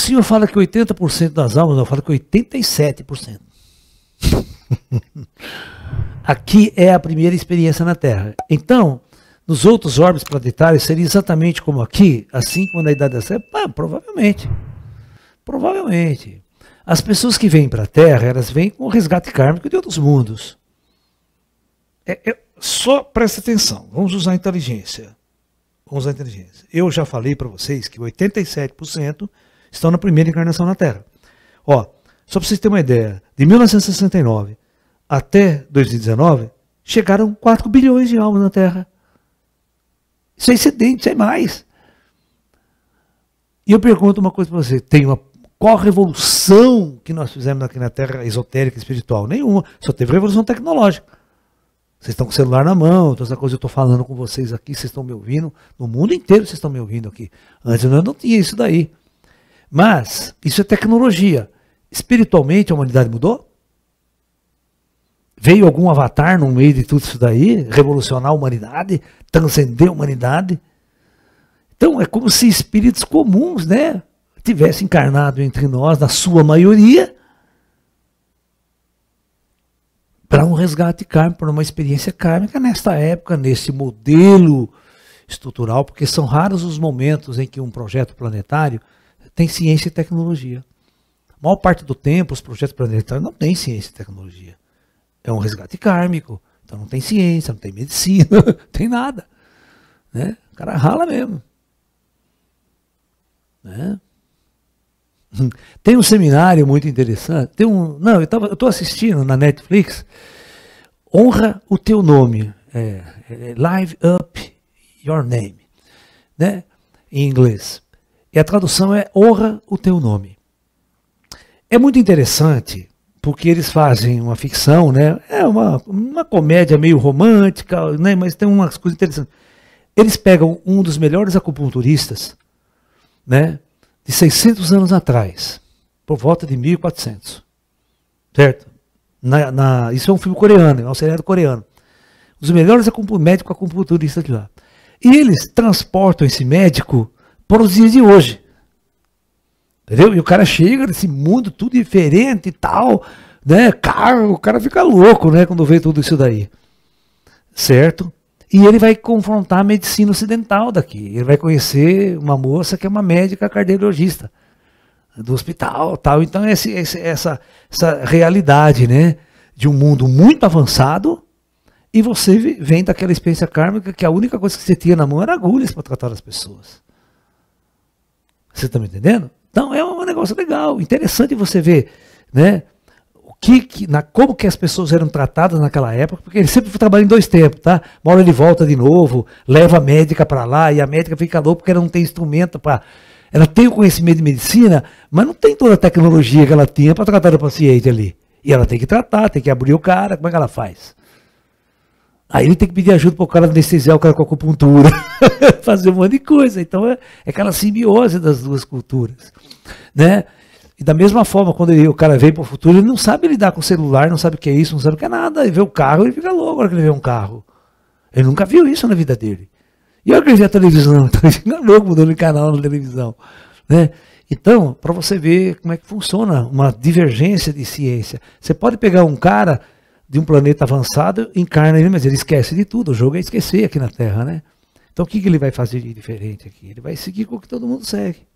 senhor fala que 80% das almas, eu falo que 87%. Aqui é a primeira experiência na Terra. Então, nos outros orbes planetários seria exatamente como aqui, assim como na Idade da Serra? Ah, provavelmente. Provavelmente. As pessoas que vêm para a Terra, elas vêm com o resgate kármico de outros mundos. É, é, só presta atenção, vamos usar a inteligência. Vamos usar a inteligência. Eu já falei para vocês que 87% estão na primeira encarnação na Terra. Ó, só para vocês terem uma ideia, de 1969 até 2019, chegaram 4 bilhões de almas na Terra. Isso é excedente, sem é mais. E eu pergunto uma coisa para você: tem uma, qual a revolução que nós fizemos aqui na Terra esotérica espiritual? Nenhuma. Só teve revolução tecnológica. Vocês estão com o celular na mão, toda então essa coisa eu estou falando com vocês aqui, vocês estão me ouvindo. No mundo inteiro vocês estão me ouvindo aqui. Antes eu não tinha isso daí. Mas isso é tecnologia. Espiritualmente a humanidade mudou? Veio algum avatar no meio de tudo isso daí, revolucionar a humanidade, transcender a humanidade? Então é como se espíritos comuns, né, tivesse encarnado entre nós, na sua maioria, para um resgate kármico, para uma experiência kármica nesta época, nesse modelo estrutural, porque são raros os momentos em que um projeto planetário tem ciência e tecnologia. A maior parte do tempo, os projetos planetários não têm ciência e tecnologia. É um resgate kármico. Então não tem ciência, não tem medicina, não tem nada. Né? O cara rala mesmo. Né? Tem um seminário muito interessante. Tem um, não, eu estou assistindo na Netflix. Honra o teu nome. É, é, é live up your name. Né? Em inglês. E a tradução é honra o teu nome. É muito interessante porque eles fazem uma ficção, né? É uma, uma comédia meio romântica, né? Mas tem umas coisas interessantes. Eles pegam um dos melhores acupunturistas, né? De 600 anos atrás, por volta de 1400, certo? Na, na, isso é um filme coreano, é um seriado coreano. Os melhores médicos acupunturistas de lá. E eles transportam esse médico para os dias de hoje. Entendeu? E o cara chega nesse mundo tudo diferente e tal, né? o cara fica louco, né? Quando vê tudo isso daí. Certo? E ele vai confrontar a medicina ocidental daqui. Ele vai conhecer uma moça que é uma médica cardiologista do hospital tal. Então, esse, esse, essa, essa realidade, né? De um mundo muito avançado e você vem daquela experiência kármica que a única coisa que você tinha na mão era agulhas para tratar as pessoas. Você está me entendendo? Então é um negócio legal, interessante você ver, né? O que, que na, como que as pessoas eram tratadas naquela época, porque ele sempre trabalha em dois tempos, tá? Uma hora ele volta de novo, leva a médica para lá e a médica fica louca porque ela não tem instrumento para ela tem o conhecimento de medicina, mas não tem toda a tecnologia que ela tinha para tratar o paciente ali. E ela tem que tratar, tem que abrir o cara, como é que ela faz? Aí ele tem que pedir ajuda para o cara anestesiar o cara com acupuntura, fazer um monte de coisa. Então é, é, aquela simbiose das duas culturas, né? E da mesma forma, quando ele, o cara vem para o futuro, ele não sabe lidar com o celular, não sabe o que é isso, não sabe o que é nada. Ele vê o carro, ele fica louco agora que ele vê um carro. Ele nunca viu isso na vida dele. E agora que ele vê a televisão, então ele fica louco mudando de canal na televisão, né? Então, para você ver como é que funciona uma divergência de ciência. Você pode pegar um cara de um planeta avançado, encarna ele, mas ele esquece de tudo. O jogo é esquecer aqui na Terra, né? Então o que, que ele vai fazer de diferente aqui? Ele vai seguir com o que todo mundo segue.